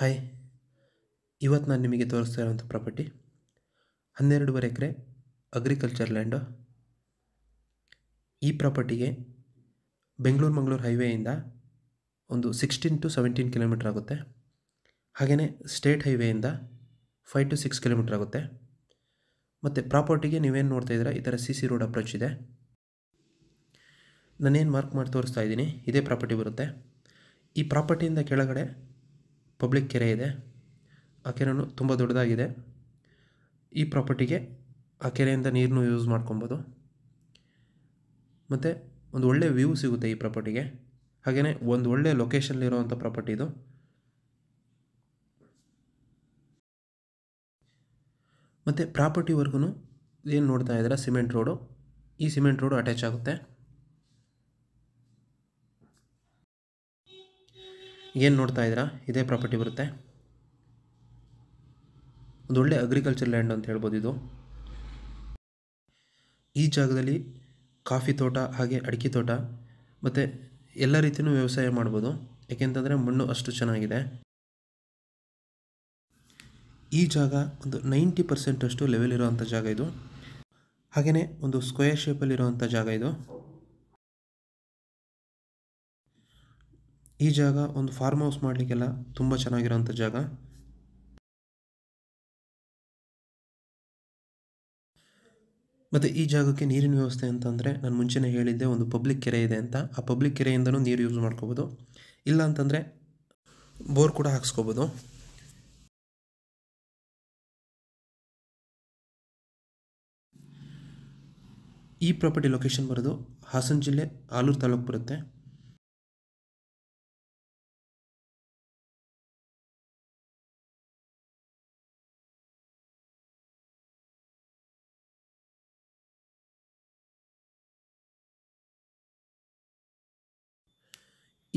hi ಇವತ್ತು ನಾನು ನಿಮಗೆ ತೋರಿಸ್ತಾ ಇರೋಂಥ ಪ್ರಾಪರ್ಟಿ ಹನ್ನೆರಡೂವರೆ ಎಕರೆ ಅಗ್ರಿಕಲ್ಚರ್ ಲ್ಯಾಂಡು ಈ ಪ್ರಾಪರ್ಟಿಗೆ ಬೆಂಗಳೂರು ಮಂಗಳೂರು ಹೈವೇಯಿಂದ ಒಂದು ಸಿಕ್ಸ್ಟೀನ್ ಟು ಸೆವೆಂಟೀನ್ ಕಿಲೋಮೀಟ್ರ್ ಆಗುತ್ತೆ ಹಾಗೆಯೇ ಸ್ಟೇಟ್ ಹೈವೇಯಿಂದ ಫೈವ್ ಟು ಸಿಕ್ಸ್ ಕಿಲೋಮೀಟ್ರ್ ಆಗುತ್ತೆ ಮತ್ತು ಪ್ರಾಪರ್ಟಿಗೆ ನೀವೇನು ನೋಡ್ತಾ ಇದ್ದೀರಾ ಈ ಥರ ಸಿ ಸಿ ರೋಡ್ ಅಪ್ರೋಚ್ ಇದೆ ನಾನೇನು ಮಾರ್ಕ್ ಮಾಡಿ ತೋರಿಸ್ತಾ ಇದ್ದೀನಿ ಇದೇ ಪ್ರಾಪರ್ಟಿ ಬರುತ್ತೆ ಈ ಪ್ರಾಪರ್ಟಿಯಿಂದ ಕೆಳಗಡೆ ಪಬ್ಲಿಕ್ ಕೆರೆ ಇದೆ ಆ ಕೆರೆನು ತುಂಬ ದೊಡ್ಡದಾಗಿದೆ ಈ ಪ್ರಾಪರ್ಟಿಗೆ ಆ ಕೆರೆಯಿಂದ ನೀರನ್ನು ಯೂಸ್ ಮಾಡ್ಕೊಬೋದು ಮತ್ತು ಒಂದು ಒಳ್ಳೆಯ ವ್ಯೂ ಸಿಗುತ್ತೆ ಈ ಪ್ರಾಪರ್ಟಿಗೆ ಹಾಗೆಯೇ ಒಂದು ಒಳ್ಳೆಯ ಲೊಕೇಶನ್ಲಿರೋವಂಥ ಪ್ರಾಪರ್ಟಿ ಇದು ಮತ್ತು ಪ್ರಾಪರ್ಟಿವರೆಗೂ ಏನು ನೋಡ್ತಾ ಇದ್ದೀರಾ ಸಿಮೆಂಟ್ ರೋಡು ಈ ಸಿಮೆಂಟ್ ರೋಡು ಅಟ್ಯಾಚ್ ಆಗುತ್ತೆ ಏನು ನೋಡ್ತಾ ಇದ್ದೀರಾ ಇದೇ ಪ್ರಾಪರ್ಟಿ ಬರುತ್ತೆ ಒಂದೊಳ್ಳೆ ಅಗ್ರಿಕಲ್ಚರ್ ಲ್ಯಾಂಡ್ ಅಂತ ಹೇಳ್ಬೋದು ಇದು ಈ ಜಾಗದಲ್ಲಿ ಕಾಫಿ ತೋಟ ಹಾಗೆ ಅಡಿಕೆ ತೋಟ ಮತ್ತು ಎಲ್ಲ ರೀತಿಯೂ ವ್ಯವಸಾಯ ಮಾಡ್ಬೋದು ಏಕೆಂತಂದರೆ ಮಣ್ಣು ಅಷ್ಟು ಚೆನ್ನಾಗಿದೆ ಈ ಜಾಗ ಒಂದು ನೈಂಟಿ ಪರ್ಸೆಂಟಷ್ಟು ಲೆವೆಲ್ ಇರೋವಂಥ ಜಾಗ ಇದು ಹಾಗೆಯೇ ಒಂದು ಸ್ಕ್ವೇರ್ ಶೇಪಲ್ಲಿರುವಂಥ ಜಾಗ ಇದು ಈ ಜಾಗ ಒಂದು ಫಾರ್ಮ್ ಹೌಸ್ ಮಾಡಲಿಕ್ಕೆಲ್ಲ ತುಂಬ ಚೆನ್ನಾಗಿರೋಂಥ ಜಾಗ ಮತ್ತು ಈ ಜಾಗಕ್ಕೆ ನೀರಿನ ವ್ಯವಸ್ಥೆ ಅಂತಂದರೆ ನಾನು ಮುಂಚೆನೇ ಹೇಳಿದ್ದೆ ಒಂದು ಪಬ್ಲಿಕ್ ಕೆರೆ ಇದೆ ಅಂತ ಆ ಪಬ್ಲಿಕ್ ಕೆರೆಯಿಂದನೂ ನೀರು ಯೂಸ್ ಮಾಡ್ಕೋಬೋದು ಇಲ್ಲ ಅಂತಂದರೆ ಬೋರ್ ಕೂಡ ಹಾಕ್ಸ್ಕೋಬೋದು ಈ ಪ್ರಾಪರ್ಟಿ ಲೊಕೇಶನ್ ಬರೋದು ಹಾಸನ ಜಿಲ್ಲೆ ಆಲೂರು ತಾಲೂಕು ಬರುತ್ತೆ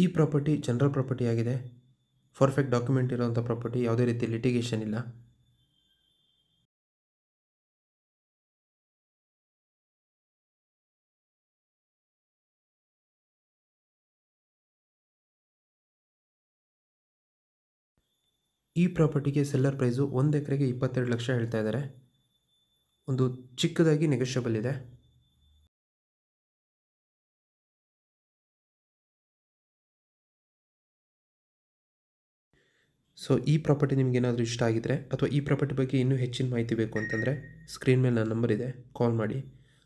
ಈ ಪ್ರಾಪರ್ಟಿ ಜನರಲ್ ಪ್ರಾಪರ್ಟಿ ಆಗಿದೆ ಪರ್ಫೆಕ್ಟ್ ಡಾಕ್ಯುಮೆಂಟ್ ಇರೋವಂಥ ಪ್ರಾಪರ್ಟಿ ಯಾವುದೇ ರೀತಿ ಲಿಟಿಗೇಷನ್ ಇಲ್ಲ ಈ ಪ್ರಾಪರ್ಟಿಗೆ ಸೆಲ್ಲರ್ ಪ್ರೈಸು ಒಂದು ಎಕರೆಗೆ ಇಪ್ಪತ್ತೆರಡು ಲಕ್ಷ ಹೇಳ್ತಾ ಇದ್ದಾರೆ ಒಂದು ಚಿಕ್ಕದಾಗಿ ನೆಗೋಷಿಯಬಲ್ ಇದೆ ಸೊ ಈ ಪ್ರಾಪರ್ಟಿ ನಿಮಗೇನಾದರೂ ಇಷ್ಟ ಆಗಿದರೆ ಅಥವಾ ಈ ಪ್ರಾಪರ್ಟಿ ಬಗ್ಗೆ ಇನ್ನೂ ಹೆಚ್ಚಿನ ಮಾಹಿತಿ ಬೇಕು ಅಂತಂದರೆ ಸ್ಕ್ರೀನ್ ಮೇಲೆ ನನ್ನ ನಂಬರ್ ಇದೆ ಕಾಲ್ ಮಾಡಿ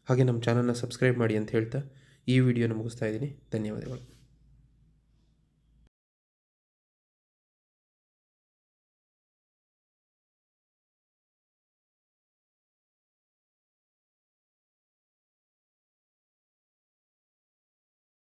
ಹಾಗೆ ನಮ್ಮ ಚಾನಲ್ನ ಸಬ್ಸ್ಕ್ರೈಬ್ ಮಾಡಿ ಅಂತ ಹೇಳ್ತಾ ಈ ವಿಡಿಯೋನ ಮುಗಿಸ್ತಾ ಇದ್ದೀನಿ ಧನ್ಯವಾದಗಳು